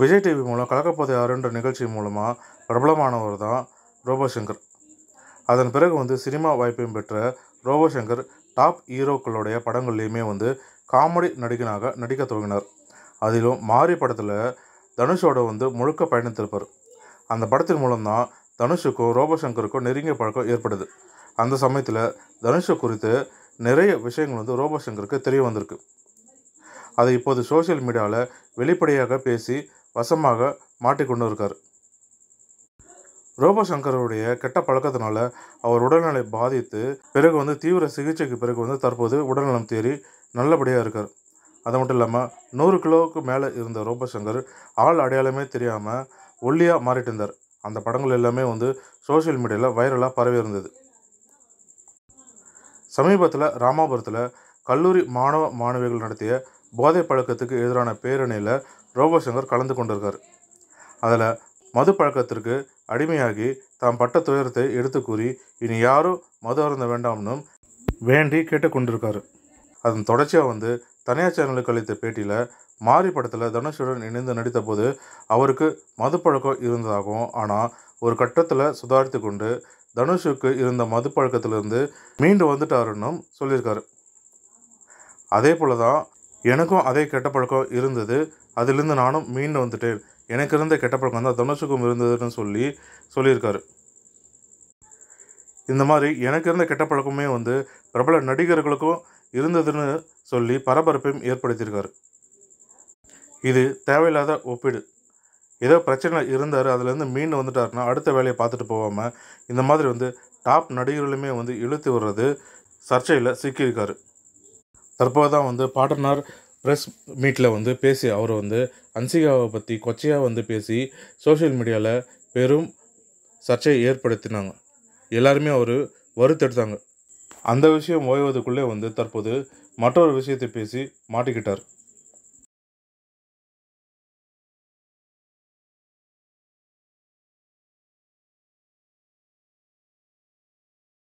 Vijay TV மூலம் கலக்கப்போதை ஆறுன்ற நிகழ்ச்சி மூலமாக பிரபலமானவர் தான் ரோபோசங்கர் அதன் பிறகு வந்து சினிமா வாய்ப்பையும் பெற்ற ரோபோசங்கர் டாப் ஹீரோக்களுடைய படங்கள்லேயுமே வந்து காமெடி நடிகனாக நடிக்க துவங்கினார் அதிலும் மாரி படத்தில் தனுஷோட வந்து முழுக்க பயணித்திருப்பார் அந்த படத்தின் மூலம்தான் தனுஷுக்கும் ரோபோசங்கருக்கும் நெருங்கிய பழக்கம் ஏற்படுது அந்த சமயத்தில் தனுஷை குறித்து நிறைய விஷயங்கள் வந்து ரோபோசங்கருக்கு தெரிய வந்திருக்கு அதை இப்போது சோசியல் மீடியாவில் வெளிப்படையாக பேசி வசமாக மாட்டிக்கொண்டு இருக்கார் ரோபசங்கருடைய கெட்ட பழக்கத்தினால அவர் உடல்நிலை பாதித்து பிறகு வந்து தீவிர சிகிச்சைக்கு பிறகு வந்து தற்போது உடல்நலம் தேறி நல்லபடியாக இருக்கார் அது மட்டும் இல்லாமல் நூறு கிலோவுக்கு மேலே இருந்த ரோபசங்கர் ஆள் அடையாளமே தெரியாமல் ஒல்லியாக மாறிட்டு இருந்தார் அந்த படங்கள் எல்லாமே வந்து சோசியல் மீடியாவில் வைரலாக பரவி இருந்தது சமீபத்தில் ராமாபுரத்தில் கல்லூரி மாணவ மாணவிகள் நடத்திய போதை பழக்கத்துக்கு எதிரான பேரணியில் ரோபோசங்கர் கலந்து கொண்டிருக்கார் அதில் மது பழக்கத்திற்கு அடிமையாகி தாம் பட்ட துயரத்தை எடுத்து கூறி இனி யாரும் மது அருந்த வேண்டாம்னு வேண்டி கேட்டுக்கொண்டிருக்காரு அதன் தொடர்ச்சியாக வந்து தனியார் சேனலுக்கு அளித்த பேட்டியில் மாரி படத்தில் தனுஷுடன் இணைந்து நடித்த போது அவருக்கு மது பழக்கம் இருந்ததாகவும் ஆனால் ஒரு கட்டத்தில் சுதாரித்து கொண்டு தனுஷுக்கு இருந்த மது பழக்கத்திலிருந்து மீண்டு வந்துட்டாருன்னும் சொல்லியிருக்காரு அதே போல் தான் எனக்கும் அதே கெட்ட பழக்கம் இருந்தது அதிலிருந்து நானும் மீண்டு வந்துட்டேன் எனக்கு இருந்த கெட்ட பழக்கம் தான் தனுஷுக்கும் இருந்ததுன்னு சொல்லி சொல்லியிருக்காரு இந்த மாதிரி எனக்கு இருந்த கெட்ட பழக்கமே வந்து பிரபல நடிகர்களுக்கும் இருந்ததுன்னு சொல்லி பரபரப்பையும் ஏற்படுத்தியிருக்காரு இது தேவையில்லாத ஒப்பீடு ஏதோ பிரச்சனை இருந்தார் அதுலேருந்து மீண்டு வந்துட்டாருன்னா அடுத்த வேலையை பார்த்துட்டு போகாமல் இந்த மாதிரி வந்து டாப் நடிகர்களுமே வந்து இழுத்து வர்றது சர்ச்சையில் சிக்கியிருக்காரு தற்போது தான் வந்து பாட்டனார் ப்ரெஸ் மீட்டில் வந்து பேசி அவர் வந்து அன்சிகாவை பற்றி கொச்சையாக வந்து பேசி சோஷியல் மீடியாவில் பெரும் சர்ச்சையை ஏற்படுத்தினாங்க எல்லாருமே அவர் வருத்தெடுத்தாங்க அந்த விஷயம் ஓய்வதுக்குள்ளே வந்து தற்போது மற்றொரு விஷயத்தை பேசி மாட்டிக்கிட்டார்